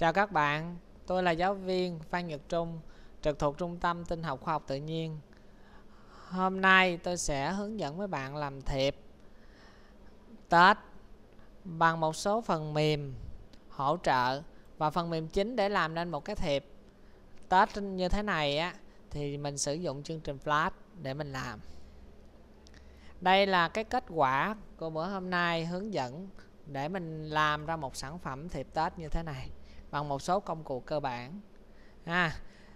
Chào các bạn, tôi là giáo viên Phan Nhật Trung, trực thuộc Trung tâm Tinh học Khoa học Tự nhiên. Hôm nay tôi sẽ hướng dẫn với bạn làm thiệp Tết bằng một số phần mềm hỗ trợ và phần mềm chính để làm nên một cái thiệp Tết như thế này á thì mình sử dụng chương trình Flash để mình làm. Đây là cái kết quả của bữa hôm nay hướng dẫn để mình làm ra một sản phẩm thiệp Tết như thế này bằng một số công cụ cơ bản à,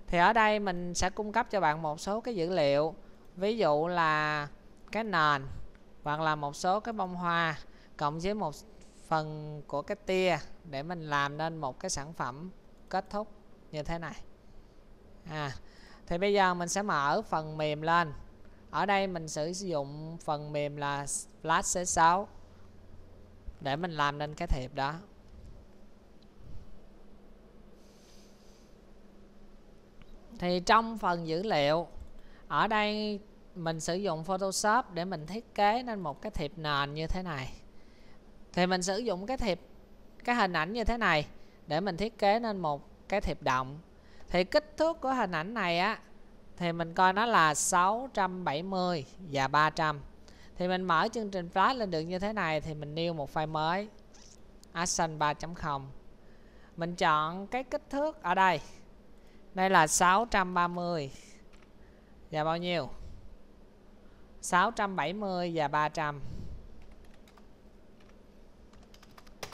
thì ở đây mình sẽ cung cấp cho bạn một số cái dữ liệu ví dụ là cái nền hoặc là một số cái bông hoa cộng với một phần của cái tia để mình làm nên một cái sản phẩm kết thúc như thế này à thì bây giờ mình sẽ mở phần mềm lên ở đây mình sử dụng phần mềm là Flash C6 để mình làm nên cái thiệp đó thì trong phần dữ liệu ở đây mình sử dụng Photoshop để mình thiết kế nên một cái thiệp nền như thế này thì mình sử dụng cái thiệp cái hình ảnh như thế này để mình thiết kế nên một cái thiệp động thì kích thước của hình ảnh này á thì mình coi nó là 670 và 300 thì mình mở chương trình flash lên được như thế này thì mình nêu một file mới action 3.0 mình chọn cái kích thước ở đây đây là 630 và bao nhiêu 670 và 300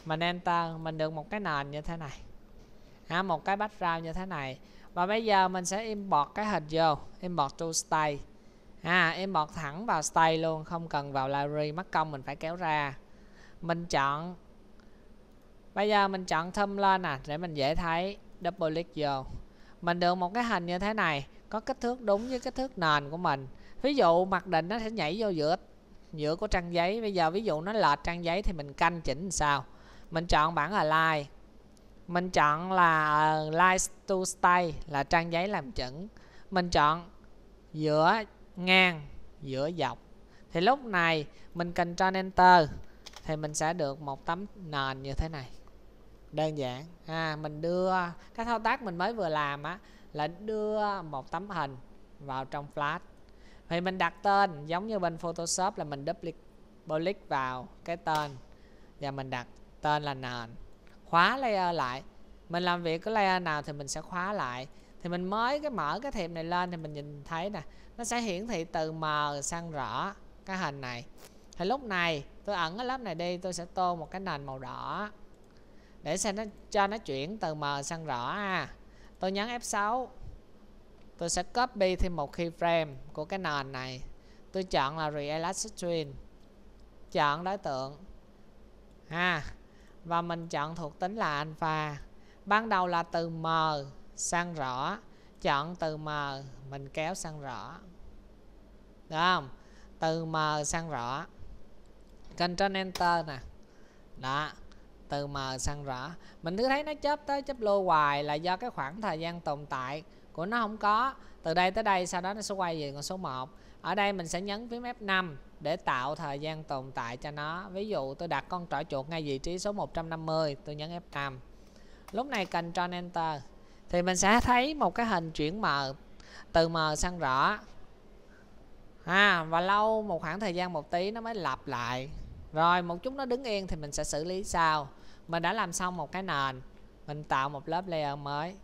mình enter mình được một cái nền như thế này à, một cái background như thế này và bây giờ mình sẽ import cái hình vô import to style à, import thẳng vào style luôn không cần vào library mất công mình phải kéo ra mình chọn bây giờ mình chọn thumb lên nè à, để mình dễ thấy double click vô mình được một cái hình như thế này có kích thước đúng với kích thước nền của mình ví dụ mặc định nó sẽ nhảy vô giữa giữa của trang giấy bây giờ ví dụ nó lệch trang giấy thì mình canh chỉnh sao mình chọn bảng align mình chọn là ờ, line to stay là trang giấy làm chuẩn mình chọn giữa ngang giữa dọc thì lúc này mình cần cho enter thì mình sẽ được một tấm nền như thế này đơn giản à, mình đưa cái thao tác mình mới vừa làm á là đưa một tấm hình vào trong flash thì mình đặt tên giống như bên photoshop là mình double click vào cái tên và mình đặt tên là nền khóa layer lại mình làm việc cái layer nào thì mình sẽ khóa lại thì mình mới cái mở cái thiệp này lên thì mình nhìn thấy nè nó sẽ hiển thị từ mờ sang rõ cái hình này thì lúc này tôi ẩn cái lớp này đi tôi sẽ tô một cái nền màu đỏ để xem nó cho nó chuyển từ mờ sang rõ ha tôi nhấn F6 tôi sẽ copy thêm một keyframe của cái nền này tôi chọn là Reality chọn đối tượng ha và mình chọn thuộc tính là alpha ban đầu là từ mờ sang rõ chọn từ mờ mình kéo sang rõ được không từ mờ sang rõ Ctrl Enter nè đó từ mờ sang rõ mình cứ thấy nó chớp tới chớp lô hoài là do cái khoảng thời gian tồn tại của nó không có từ đây tới đây sau đó nó sẽ quay về con số 1 ở đây mình sẽ nhấn phím F5 để tạo thời gian tồn tại cho nó ví dụ tôi đặt con trỏ chuột ngay vị trí số 150 tôi nhấn F5 lúc này Ctrl Enter thì mình sẽ thấy một cái hình chuyển mờ từ mờ sang rõ à, và lâu một khoảng thời gian một tí nó mới lặp lại rồi một chút nó đứng yên thì mình sẽ xử lý sao mình đã làm xong một cái nền mình tạo một lớp layer mới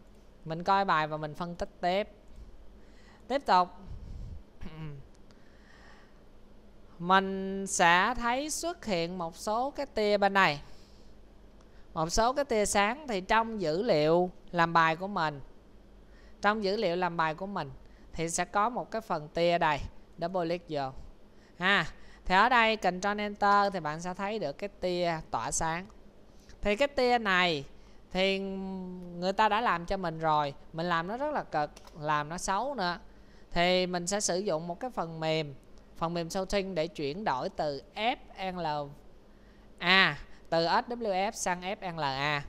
mình coi bài và mình phân tích tiếp tiếp tục mình sẽ thấy xuất hiện một số cái tia bên này một số cái tia sáng thì trong dữ liệu làm bài của mình trong dữ liệu làm bài của mình thì sẽ có một cái phần tia đây double click vô ha thì ở đây control enter thì bạn sẽ thấy được cái tia tỏa sáng thì cái tia này thì người ta đã làm cho mình rồi mình làm nó rất là cực làm nó xấu nữa thì mình sẽ sử dụng một cái phần mềm phần mềm sinh để chuyển đổi từ FLA à, từ SWF sang FLA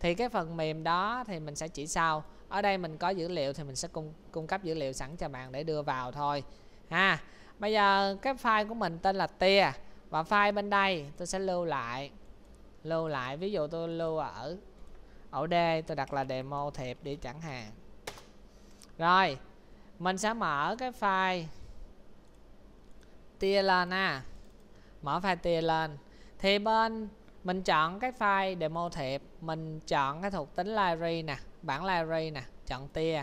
thì cái phần mềm đó thì mình sẽ chỉ sau ở đây mình có dữ liệu thì mình sẽ cung cung cấp dữ liệu sẵn cho bạn để đưa vào thôi ha à, bây giờ cái file của mình tên là tia và file bên đây tôi sẽ lưu lại lưu lại ví dụ tôi lưu ở ổ D tôi đặt là demo thiệp đi chẳng hạn rồi mình sẽ mở cái file tia lên nè mở file tia lên thì bên mình chọn cái file demo thiệp mình chọn cái thuộc tính library nè bản library nè chọn tia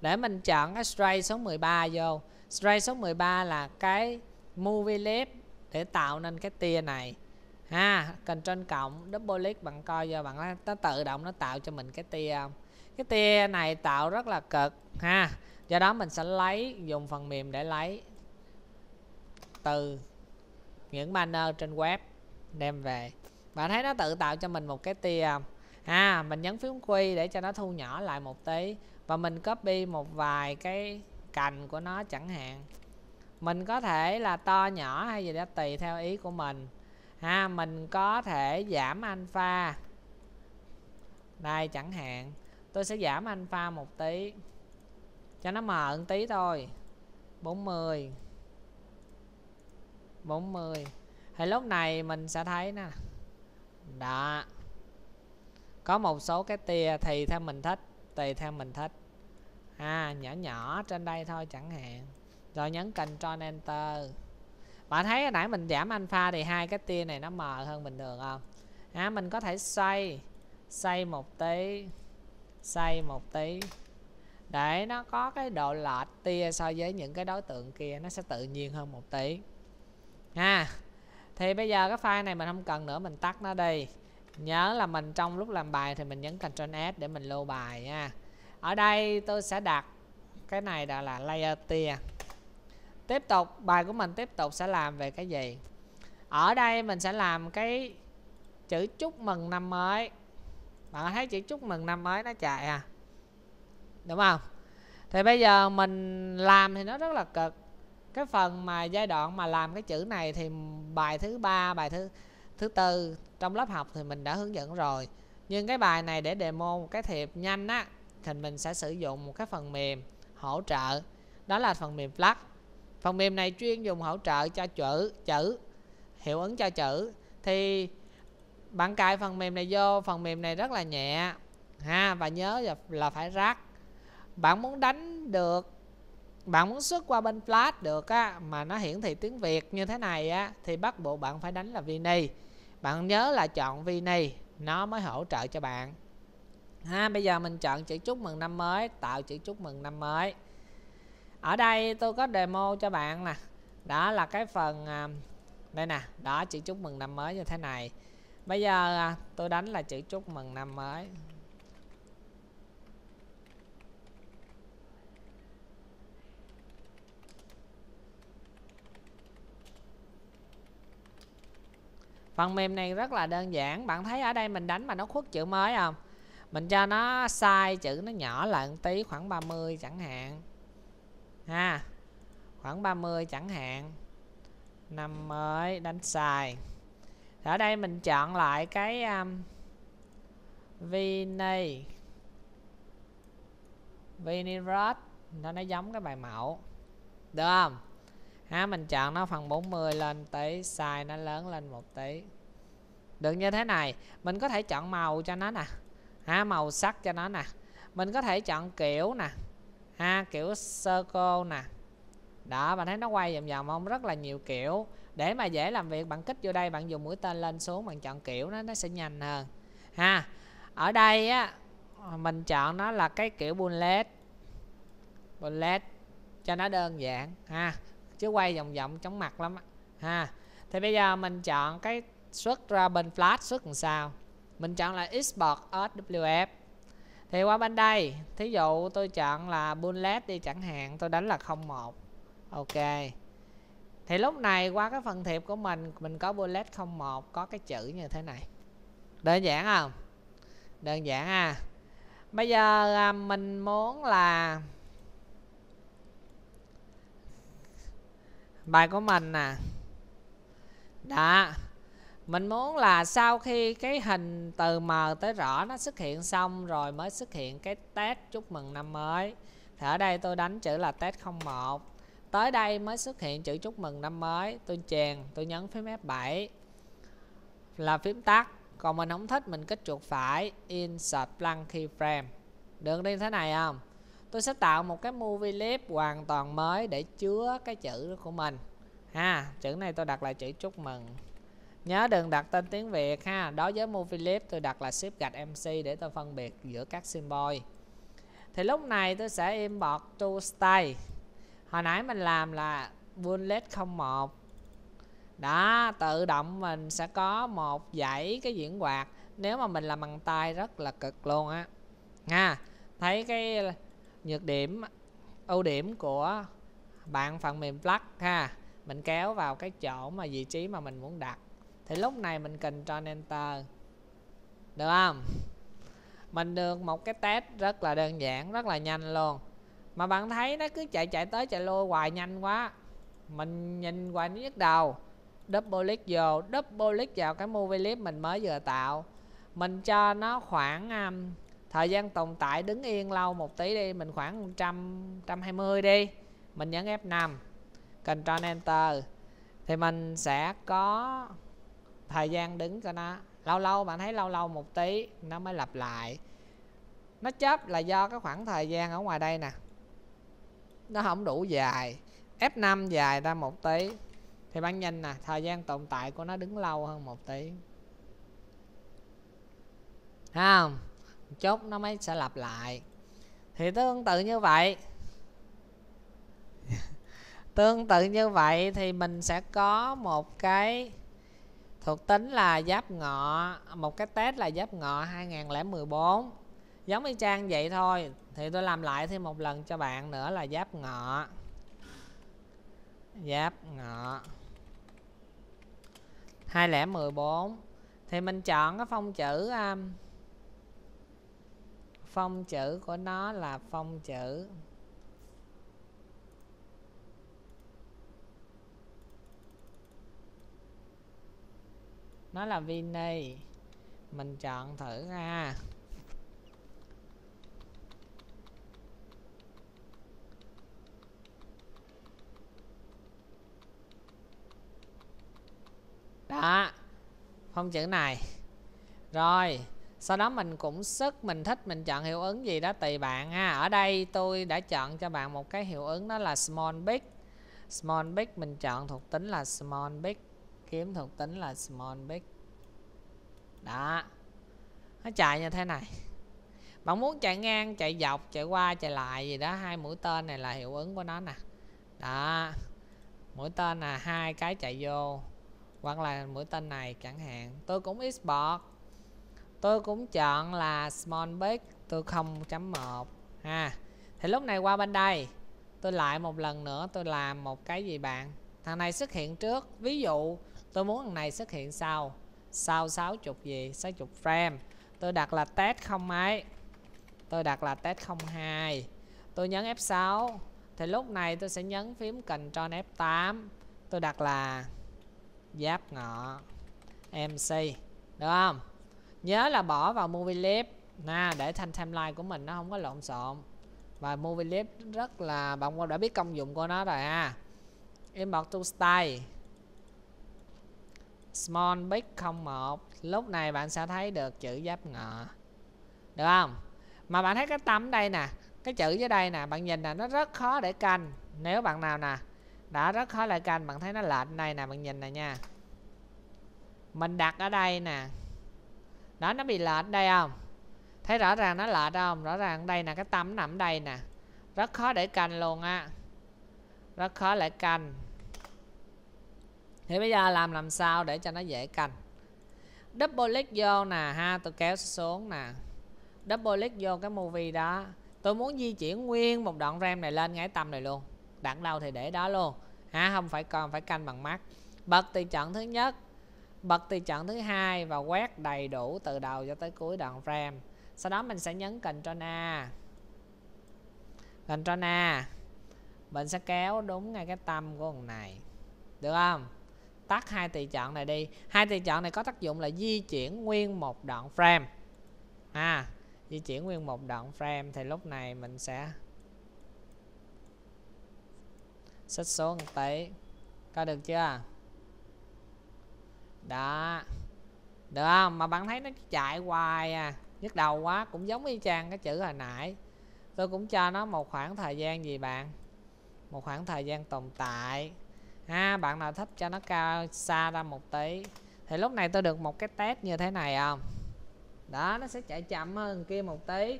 để mình chọn cái stray số 13 vô stray số 13 là cái movie clip để tạo nên cái tia này ha trên cộng double click bạn coi giờ bạn nó, tự động nó tạo cho mình cái tia cái tia này tạo rất là cực ha do đó mình sẽ lấy dùng phần mềm để lấy từ những banner trên web đem về bạn thấy nó tự tạo cho mình một cái tia ha mình nhấn phím q để cho nó thu nhỏ lại một tí và mình copy một vài cái cành của nó chẳng hạn mình có thể là to nhỏ hay gì đó tùy theo ý của mình ha mình có thể giảm alpha đây chẳng hạn tôi sẽ giảm alpha một tí cho nó mờ một tí thôi 40 40 thì lúc này mình sẽ thấy nè đó có một số cái tia thì theo mình thích tùy theo mình thích à nhỏ nhỏ trên đây thôi chẳng hạn rồi nhấn Ctrl Enter mà thấy nãy mình giảm alpha thì hai cái tia này nó mờ hơn bình thường không à, mình có thể xoay xoay một tí xoay một tí để nó có cái độ lệch tia so với những cái đối tượng kia nó sẽ tự nhiên hơn một tí ha à, thì bây giờ cái file này mình không cần nữa mình tắt nó đi nhớ là mình trong lúc làm bài thì mình nhấn Ctrl S để mình lưu bài nha ở đây tôi sẽ đặt cái này đã là layer tia tiếp tục bài của mình tiếp tục sẽ làm về cái gì ở đây mình sẽ làm cái chữ chúc mừng năm mới bạn thấy chữ chúc mừng năm mới nó chạy à đúng không thì bây giờ mình làm thì nó rất là cực cái phần mà giai đoạn mà làm cái chữ này thì bài thứ ba bài thứ thứ tư trong lớp học thì mình đã hướng dẫn rồi nhưng cái bài này để demo một cái thiệp nhanh á thì mình sẽ sử dụng một cái phần mềm hỗ trợ đó là phần mềm Flash phần mềm này chuyên dùng hỗ trợ cho chữ chữ hiệu ứng cho chữ thì bạn cài phần mềm này vô phần mềm này rất là nhẹ ha và nhớ là, phải rác bạn muốn đánh được bạn muốn xuất qua bên flash được á mà nó hiển thị tiếng việt như thế này á thì bắt buộc bạn phải đánh là vini bạn nhớ là chọn vini nó mới hỗ trợ cho bạn ha bây giờ mình chọn chữ chúc mừng năm mới tạo chữ chúc mừng năm mới ở đây tôi có demo cho bạn nè đó là cái phần à, đây nè đó chữ chúc mừng năm mới như thế này bây giờ à, tôi đánh là chữ chúc mừng năm mới phần mềm này rất là đơn giản bạn thấy ở đây mình đánh mà nó khuất chữ mới không mình cho nó sai chữ nó nhỏ lại một tí khoảng 30 chẳng hạn ha khoảng 30 chẳng hạn năm mới đánh xài ở đây mình chọn lại cái um, Vini rod nó nó giống cái bài mẫu được không ha mình chọn nó phần 40 lên tí xài nó lớn lên một tí được như thế này mình có thể chọn màu cho nó nè ha màu sắc cho nó nè mình có thể chọn kiểu nè ha kiểu circle nè đó bạn thấy nó quay vòng vòng không rất là nhiều kiểu để mà dễ làm việc bạn kích vô đây bạn dùng mũi tên lên xuống bạn chọn kiểu nó nó sẽ nhanh hơn ha ở đây á mình chọn nó là cái kiểu bullet bullet cho nó đơn giản ha chứ quay vòng vòng chóng mặt lắm ha thì bây giờ mình chọn cái xuất ra bên flash xuất làm sao mình chọn là export swf thì qua bên đây thí dụ tôi chọn là bullet đi chẳng hạn tôi đánh là 01 ok thì lúc này qua cái phần thiệp của mình mình có bullet 01 có cái chữ như thế này đơn giản không đơn giản à bây giờ à, mình muốn là bài của mình nè à. đã mình muốn là sau khi cái hình từ mờ tới rõ nó xuất hiện xong rồi mới xuất hiện cái tag chúc mừng năm mới thì ở đây tôi đánh chữ là tag 01 tới đây mới xuất hiện chữ chúc mừng năm mới tôi chèn tôi nhấn phím F7 là phím tắt còn mình không thích mình kích chuột phải insert blank keyframe được như thế này không tôi sẽ tạo một cái movie clip hoàn toàn mới để chứa cái chữ của mình ha chữ này tôi đặt là chữ chúc mừng nhớ đừng đặt tên tiếng việt ha đối với movie clip tôi đặt là ship gạch mc để tôi phân biệt giữa các symbol thì lúc này tôi sẽ import to stay hồi nãy mình làm là bullet 01 đó tự động mình sẽ có một dãy cái diễn quạt nếu mà mình làm bằng tay rất là cực luôn á nha thấy cái nhược điểm ưu điểm của bạn phần mềm plug ha mình kéo vào cái chỗ mà vị trí mà mình muốn đặt thì lúc này mình cần control enter được không mình được một cái test rất là đơn giản rất là nhanh luôn mà bạn thấy nó cứ chạy chạy tới chạy lui hoài nhanh quá mình nhìn hoài nhức đầu double click vô double click vào cái movie clip mình mới vừa tạo mình cho nó khoảng um, thời gian tồn tại đứng yên lâu một tí đi mình khoảng 100 120 đi mình nhấn F5 Ctrl Enter thì mình sẽ có thời gian đứng cho nó lâu lâu bạn thấy lâu lâu một tí nó mới lặp lại nó chớp là do cái khoảng thời gian ở ngoài đây nè nó không đủ dài F5 dài ra một tí thì bạn nhìn nè thời gian tồn tại của nó đứng lâu hơn một tí ha chốt nó mới sẽ lặp lại thì tương tự như vậy tương tự như vậy thì mình sẽ có một cái thuộc tính là giáp ngọ một cái test là giáp ngọ 2014 giống như trang vậy thôi thì tôi làm lại thêm một lần cho bạn nữa là giáp ngọ giáp ngọ 2014 thì mình chọn cái phong chữ um, phong chữ của nó là phong chữ nó là Vinny mình chọn thử ra đó phông chữ này rồi sau đó mình cũng sức mình thích mình chọn hiệu ứng gì đó tùy bạn ha ở đây tôi đã chọn cho bạn một cái hiệu ứng đó là small big small big mình chọn thuộc tính là small big kiếm thuộc tính là small big đó nó chạy như thế này bạn muốn chạy ngang chạy dọc chạy qua chạy lại gì đó hai mũi tên này là hiệu ứng của nó nè đó mũi tên là hai cái chạy vô hoặc là mũi tên này chẳng hạn tôi cũng export tôi cũng chọn là small big tôi 0.1 ha thì lúc này qua bên đây tôi lại một lần nữa tôi làm một cái gì bạn thằng này xuất hiện trước ví dụ tôi muốn thằng này xuất hiện sau sau 60 gì 60 frame tôi đặt là test không mấy tôi đặt là test 02 tôi nhấn F6 thì lúc này tôi sẽ nhấn phím Ctrl F8 tôi đặt là giáp ngọ MC được không nhớ là bỏ vào movie clip nè để thanh timeline của mình nó không có lộn xộn và movie clip rất là bạn đã biết công dụng của nó rồi ha inbox to style small big 01 lúc này bạn sẽ thấy được chữ giáp ngọ được không mà bạn thấy cái tấm đây nè cái chữ dưới đây nè bạn nhìn là nó rất khó để canh nếu bạn nào nè đã rất khó lại canh bạn thấy nó lệch đây nè bạn nhìn này nha mình đặt ở đây nè đó nó bị lệch đây không thấy rõ ràng nó lệch không rõ ràng đây nè cái tấm nằm đây nè rất khó để canh luôn á rất khó lại canh thì bây giờ làm làm sao để cho nó dễ canh double click vô nè ha tôi kéo xuống nè double click vô cái movie đó tôi muốn di chuyển nguyên một đoạn ram này lên ngay tầm này luôn đẳng đâu thì để đó luôn ha không phải còn phải canh bằng mắt bật từ chọn thứ nhất bật từ chọn thứ hai và quét đầy đủ từ đầu cho tới cuối đoạn ram sau đó mình sẽ nhấn Ctrl A Ctrl A mình sẽ kéo đúng ngay cái tâm của con này được không tắt hai tùy chọn này đi hai tùy chọn này có tác dụng là di chuyển nguyên một đoạn frame à di chuyển nguyên một đoạn frame thì lúc này mình sẽ xích xuống một tí có được chưa đó được không mà bạn thấy nó chạy hoài à nhức đầu quá cũng giống y chang cái chữ hồi nãy tôi cũng cho nó một khoảng thời gian gì bạn một khoảng thời gian tồn tại ha bạn nào thích cho nó cao xa ra một tí thì lúc này tôi được một cái test như thế này không à. đó nó sẽ chạy chậm hơn kia một tí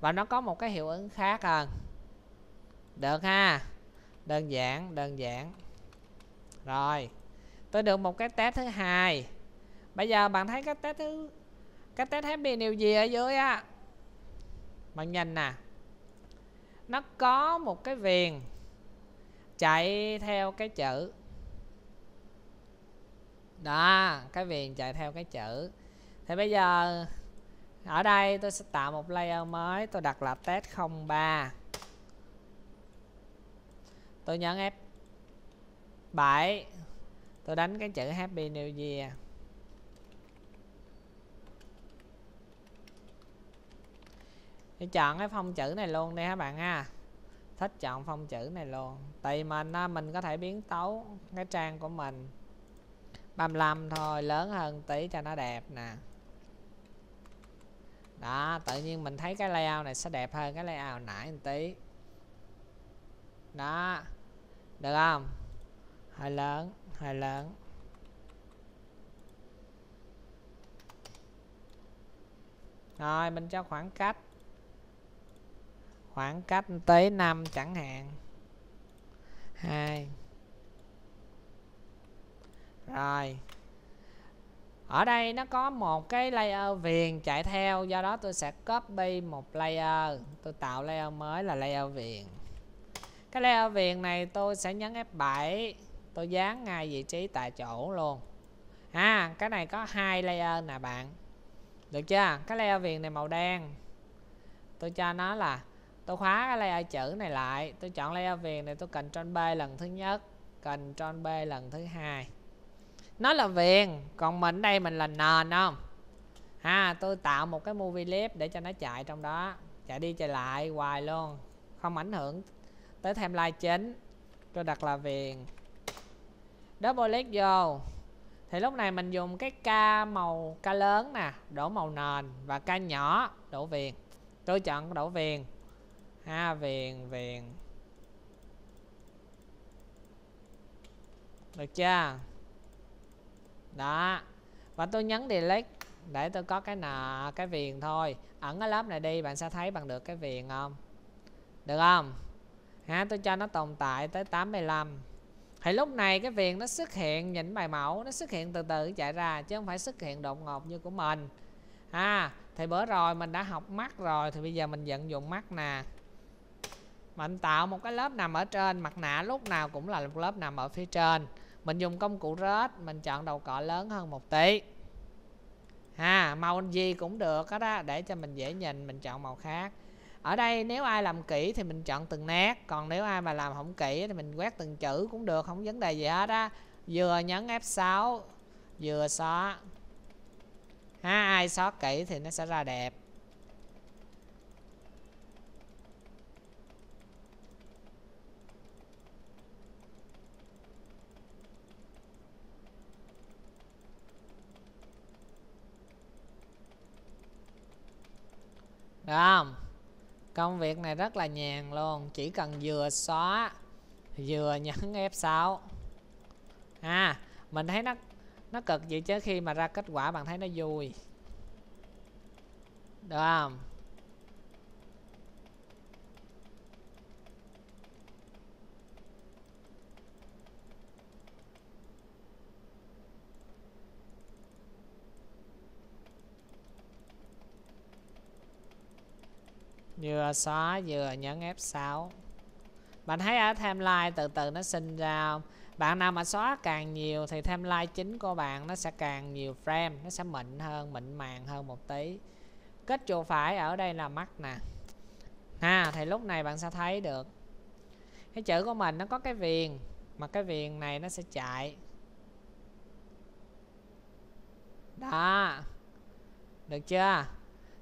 và nó có một cái hiệu ứng khác hơn à. được ha đơn giản đơn giản rồi tôi được một cái test thứ hai bây giờ bạn thấy cái test thứ cái test happy điều gì ở dưới á bạn nhìn nè nó có một cái viền chạy theo cái chữ đó cái viền chạy theo cái chữ thì bây giờ ở đây tôi sẽ tạo một layer mới tôi đặt là test 03 tôi nhấn F7 tôi đánh cái chữ Happy New Year tôi chọn cái phong chữ này luôn đi các bạn ha thích chọn phong chữ này luôn tại mình mình có thể biến tấu cái trang của mình 35 thôi lớn hơn tí cho nó đẹp nè đó tự nhiên mình thấy cái layout này sẽ đẹp hơn cái layout nãy một tí đó được không hơi lớn hơi lớn rồi mình cho khoảng cách khoảng cách tới 5 chẳng hạn 2 rồi ở đây nó có một cái layer viền chạy theo do đó tôi sẽ copy một layer tôi tạo layer mới là layer viền cái layer viền này tôi sẽ nhấn F7 tôi dán ngay vị trí tại chỗ luôn à cái này có hai layer nè bạn được chưa cái layer viền này màu đen tôi cho nó là tôi khóa cái layer chữ này lại tôi chọn layer viền này tôi cần Ctrl B lần thứ nhất cần Ctrl B lần thứ hai nó là viền còn mình đây mình là nền không ha tôi tạo một cái movie clip để cho nó chạy trong đó chạy đi chạy lại hoài luôn không ảnh hưởng tới timeline chính tôi đặt là viền double click vô thì lúc này mình dùng cái ca màu ca lớn nè đổ màu nền và ca nhỏ đổ viền tôi chọn đổ viền ha viền viền được chưa đó và tôi nhấn delete để tôi có cái nợ cái viền thôi ẩn cái lớp này đi bạn sẽ thấy bằng được cái viền không được không ha tôi cho nó tồn tại tới 85 thì lúc này cái viền nó xuất hiện những bài mẫu nó xuất hiện từ từ chạy ra chứ không phải xuất hiện đột ngột như của mình ha à, thì bữa rồi mình đã học mắt rồi thì bây giờ mình vận dụng mắt nè mình tạo một cái lớp nằm ở trên mặt nạ lúc nào cũng là một lớp nằm ở phía trên mình dùng công cụ rết mình chọn đầu cọ lớn hơn một tí ha à, màu gì cũng được hết á để cho mình dễ nhìn mình chọn màu khác ở đây nếu ai làm kỹ thì mình chọn từng nét còn nếu ai mà làm không kỹ thì mình quét từng chữ cũng được không vấn đề gì hết á vừa nhấn F6 vừa xóa ha ai xóa kỹ thì nó sẽ ra đẹp Được không? Công việc này rất là nhàn luôn Chỉ cần vừa xóa Vừa nhấn F6 À Mình thấy nó Nó cực vậy chứ khi mà ra kết quả bạn thấy nó vui Được không? vừa xóa vừa nhấn F6 bạn thấy ở timeline từ từ nó sinh ra không? bạn nào mà xóa càng nhiều thì timeline chính của bạn nó sẽ càng nhiều frame nó sẽ mịn hơn mịn màng hơn một tí kết chuột phải ở đây là mắt nè ha thì lúc này bạn sẽ thấy được cái chữ của mình nó có cái viền mà cái viền này nó sẽ chạy đó được chưa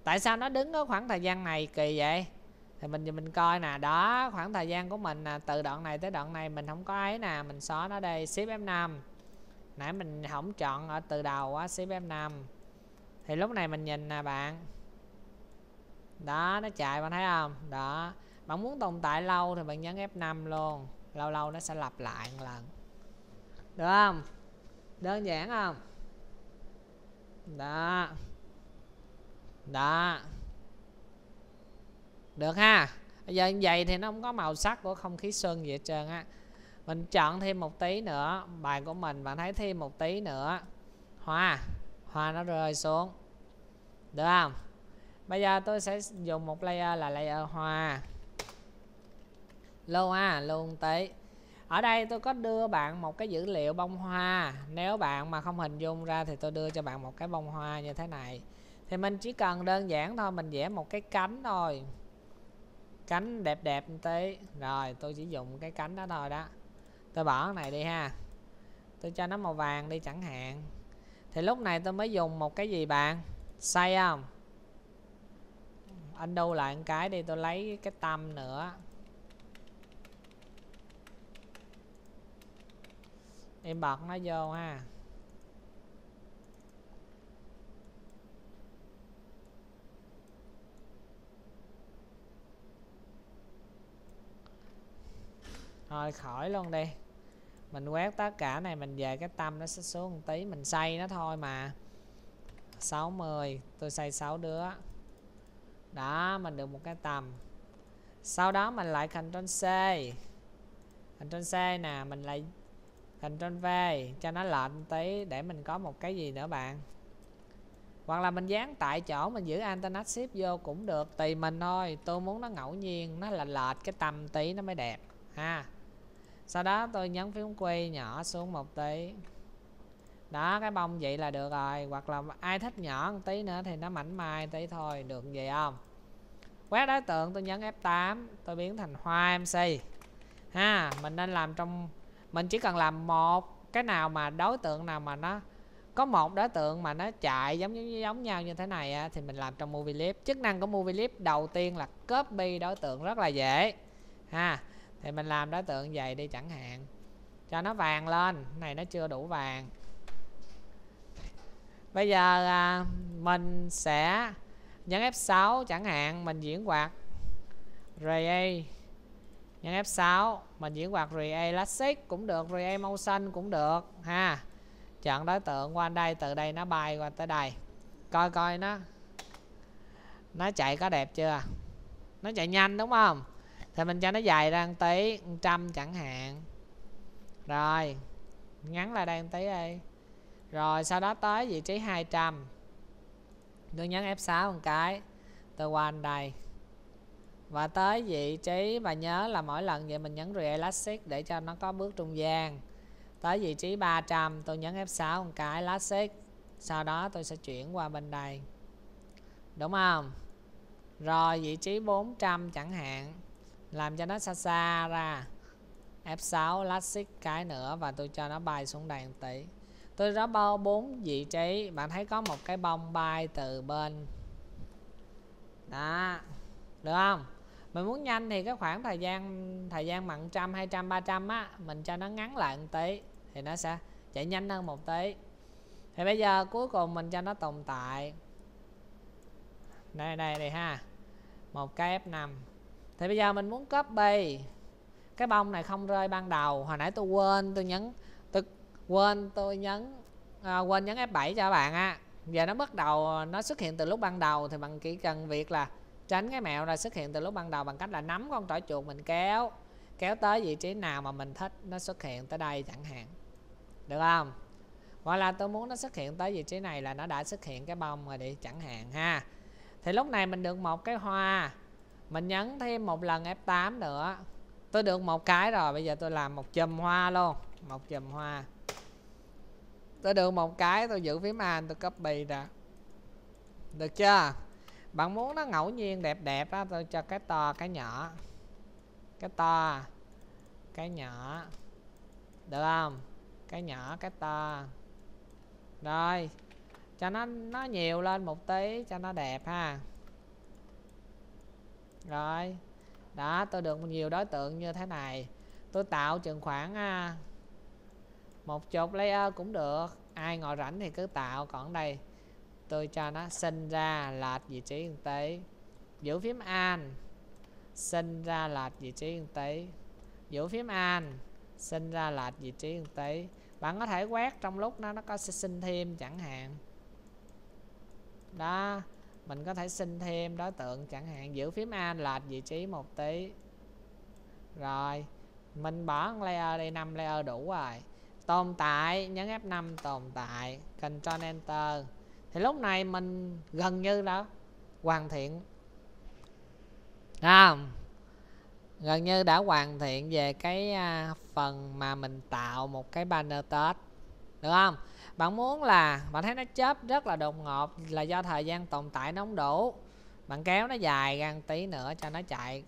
tại sao nó đứng ở khoảng thời gian này kỳ vậy thì mình mình coi nè đó khoảng thời gian của mình nè từ đoạn này tới đoạn này mình không có ấy nè mình xóa nó đây ship F5 nãy mình không chọn ở từ đầu á ship F5 thì lúc này mình nhìn nè bạn đó nó chạy bạn thấy không đó bạn muốn tồn tại lâu thì bạn nhấn F5 luôn lâu lâu nó sẽ lặp lại một lần được không đơn giản không đó đó được ha bây giờ như vậy thì nó không có màu sắc của không khí xuân gì hết trơn á mình chọn thêm một tí nữa bài của mình bạn thấy thêm một tí nữa hoa hoa nó rơi xuống được không bây giờ tôi sẽ dùng một layer là layer hoa luôn ha luôn tí ở đây tôi có đưa bạn một cái dữ liệu bông hoa nếu bạn mà không hình dung ra thì tôi đưa cho bạn một cái bông hoa như thế này thì mình chỉ cần đơn giản thôi mình vẽ một cái cánh thôi cánh đẹp đẹp một tí rồi tôi chỉ dùng cái cánh đó thôi đó tôi bỏ cái này đi ha tôi cho nó màu vàng đi chẳng hạn thì lúc này tôi mới dùng một cái gì bạn say không anh đâu lại một cái đi tôi lấy cái tâm nữa em bật nó vô ha thôi khỏi luôn đi mình quét tất cả này mình về cái tâm nó sẽ xuống một tí mình xây nó thôi mà 60 tôi xây 6 đứa đó mình được một cái tầm sau đó mình lại Ctrl C Ctrl C nè mình lại Ctrl V cho nó lệnh tí để mình có một cái gì nữa bạn hoặc là mình dán tại chỗ mình giữ antenna ship vô cũng được tùy mình thôi tôi muốn nó ngẫu nhiên nó là lệch cái tầm tí nó mới đẹp ha sau đó tôi nhấn phím Q nhỏ xuống một tí đó cái bông vậy là được rồi hoặc là ai thích nhỏ một tí nữa thì nó mảnh mai tí thôi được vậy không quét đối tượng tôi nhấn F8 tôi biến thành hoa MC ha mình nên làm trong mình chỉ cần làm một cái nào mà đối tượng nào mà nó có một đối tượng mà nó chạy giống giống giống nhau như thế này thì mình làm trong movie clip chức năng của movie clip đầu tiên là copy đối tượng rất là dễ ha thì mình làm đối tượng vậy đi chẳng hạn cho nó vàng lên này nó chưa đủ vàng bây giờ à, mình sẽ nhấn F6 chẳng hạn mình diễn quạt Ray nhấn F6 mình diễn quạt Ray Elastic cũng được Ray màu xanh cũng được ha chọn đối tượng qua đây từ đây nó bay qua tới đây coi coi nó nó chạy có đẹp chưa nó chạy nhanh đúng không thì mình cho nó dài ra một tí một trăm chẳng hạn rồi ngắn lại đây một tí đi rồi sau đó tới vị trí 200 tôi nhấn F6 một cái từ qua anh đây và tới vị trí và nhớ là mỗi lần vậy mình nhấn Reelastic để cho nó có bước trung gian tới vị trí 300 tôi nhấn F6 một cái Elastic sau đó tôi sẽ chuyển qua bên đây đúng không rồi vị trí 400 chẳng hạn làm cho nó xa xa ra F6 lát xích cái nữa và tôi cho nó bay xuống đây một tôi đã bao bốn vị trí bạn thấy có một cái bông bay từ bên đó được không mình muốn nhanh thì cái khoảng thời gian thời gian mặn trăm hai trăm ba trăm á mình cho nó ngắn lại một tí thì nó sẽ chạy nhanh hơn một tí thì bây giờ cuối cùng mình cho nó tồn tại đây đây đây ha một cái f5 thì bây giờ mình muốn copy cái bông này không rơi ban đầu hồi nãy tôi quên tôi nhấn tôi quên tôi nhấn à, quên nhấn F7 cho các bạn á à. giờ nó bắt đầu nó xuất hiện từ lúc ban đầu thì bằng chỉ cần việc là tránh cái mẹo là xuất hiện từ lúc ban đầu bằng cách là nắm con tỏi chuột mình kéo kéo tới vị trí nào mà mình thích nó xuất hiện tới đây chẳng hạn được không hoặc là tôi muốn nó xuất hiện tới vị trí này là nó đã xuất hiện cái bông rồi đi chẳng hạn ha thì lúc này mình được một cái hoa mình nhấn thêm một lần F8 nữa tôi được một cái rồi bây giờ tôi làm một chùm hoa luôn một chùm hoa tôi được một cái tôi giữ phím A tôi copy ra được chưa bạn muốn nó ngẫu nhiên đẹp đẹp á tôi cho cái to cái nhỏ cái to cái nhỏ được không cái nhỏ cái to rồi cho nó nó nhiều lên một tí cho nó đẹp ha rồi đó tôi được nhiều đối tượng như thế này tôi tạo chừng khoảng à, một chục layer cũng được ai ngồi rảnh thì cứ tạo còn đây tôi cho nó sinh ra lệch vị trí một tí giữ phím an sinh ra lệch vị trí một tí giữ phím an sinh ra lệch vị trí một tí bạn có thể quét trong lúc nó nó có sinh thêm chẳng hạn đó mình có thể xin thêm đối tượng chẳng hạn giữ phím A lệch vị trí một tí rồi mình bỏ layer đi 5 layer đủ rồi tồn tại nhấn F5 tồn tại Ctrl Enter thì lúc này mình gần như đã hoàn thiện à, gần như đã hoàn thiện về cái à, phần mà mình tạo một cái banner tết được không bạn muốn là bạn thấy nó chớp rất là đột ngột là do thời gian tồn tại nóng không đủ bạn kéo nó dài gần tí nữa cho nó chạy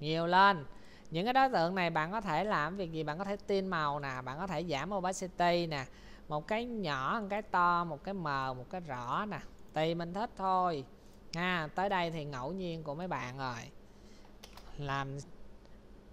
nhiều lên những cái đối tượng này bạn có thể làm việc gì bạn có thể tin màu nè bạn có thể giảm opacity nè một cái nhỏ một cái to một cái mờ một cái rõ nè tùy mình thích thôi ha tới đây thì ngẫu nhiên của mấy bạn rồi làm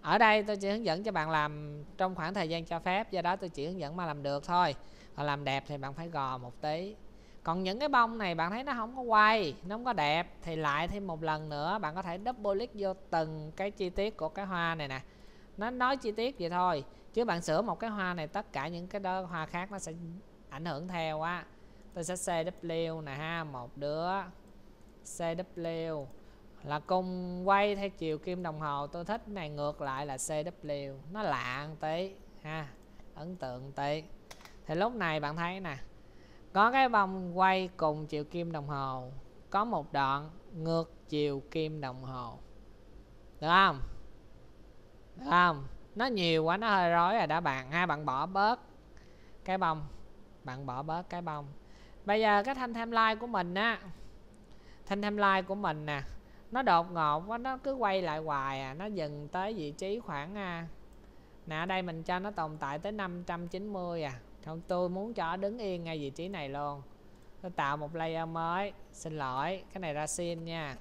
ở đây tôi chỉ hướng dẫn cho bạn làm trong khoảng thời gian cho phép do đó tôi chỉ hướng dẫn mà làm được thôi làm đẹp thì bạn phải gò một tí còn những cái bông này bạn thấy nó không có quay nó không có đẹp thì lại thêm một lần nữa bạn có thể double click vô từng cái chi tiết của cái hoa này nè nó nói chi tiết vậy thôi chứ bạn sửa một cái hoa này tất cả những cái đó hoa khác nó sẽ ảnh hưởng theo á tôi sẽ CW nè ha một đứa CW là cung quay theo chiều kim đồng hồ tôi thích này ngược lại là CW nó lạ một tí ha ấn tượng tí thì lúc này bạn thấy nè có cái vòng quay cùng chiều kim đồng hồ có một đoạn ngược chiều kim đồng hồ được không được không nó nhiều quá nó hơi rối rồi đã bạn ha bạn bỏ bớt cái bông bạn bỏ bớt cái bông bây giờ cái thanh timeline của mình á thanh timeline của mình nè nó đột ngột quá nó cứ quay lại hoài à nó dừng tới vị trí khoảng à, nè ở đây mình cho nó tồn tại tới 590 à không tôi muốn cho nó đứng yên ngay vị trí này luôn tôi tạo một layer mới xin lỗi cái này ra xin nha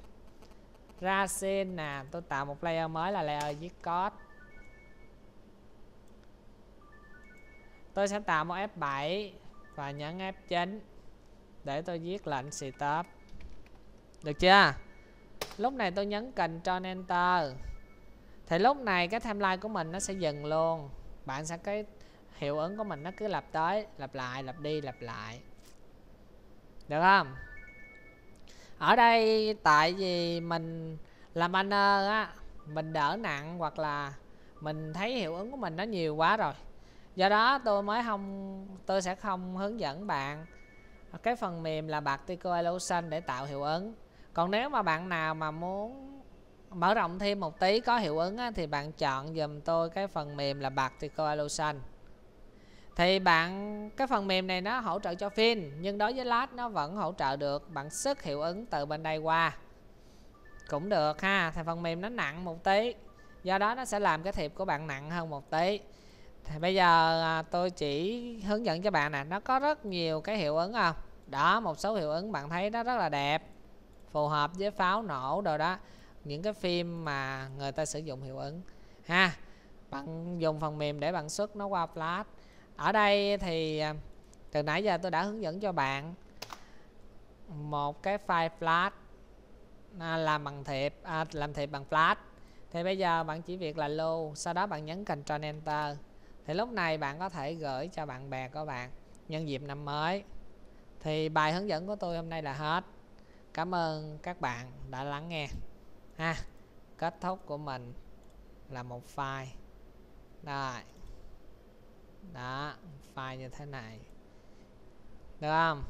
ra xin nè tôi tạo một layer mới là layer viết code tôi sẽ tạo một F7 và nhấn F9 để tôi viết lệnh setup được chưa lúc này tôi nhấn Ctrl Enter thì lúc này cái timeline của mình nó sẽ dừng luôn bạn sẽ cái hiệu ứng của mình nó cứ lặp tới lặp lại lặp đi lặp lại được không ở đây tại vì mình làm banner á mình đỡ nặng hoặc là mình thấy hiệu ứng của mình nó nhiều quá rồi do đó tôi mới không tôi sẽ không hướng dẫn bạn cái phần mềm là bạc tico elotion để tạo hiệu ứng còn nếu mà bạn nào mà muốn mở rộng thêm một tí có hiệu ứng á, thì bạn chọn dùm tôi cái phần mềm là bạc tico elotion thì bạn cái phần mềm này nó hỗ trợ cho phim nhưng đối với lát nó vẫn hỗ trợ được bạn sức hiệu ứng từ bên đây qua cũng được ha thì phần mềm nó nặng một tí do đó nó sẽ làm cái thiệp của bạn nặng hơn một tí thì bây giờ à, tôi chỉ hướng dẫn cho bạn nè nó có rất nhiều cái hiệu ứng không à. đó một số hiệu ứng bạn thấy nó rất là đẹp phù hợp với pháo nổ đồ đó những cái phim mà người ta sử dụng hiệu ứng ha bạn dùng phần mềm để bạn xuất nó qua flash ở đây thì à, từ nãy giờ tôi đã hướng dẫn cho bạn một cái file flash à, làm bằng thiệp à, làm thiệp bằng flash thì bây giờ bạn chỉ việc là lưu sau đó bạn nhấn Ctrl Enter thì lúc này bạn có thể gửi cho bạn bè của bạn nhân dịp năm mới thì bài hướng dẫn của tôi hôm nay là hết cảm ơn các bạn đã lắng nghe ha kết thúc của mình là một file rồi đó file như thế này được không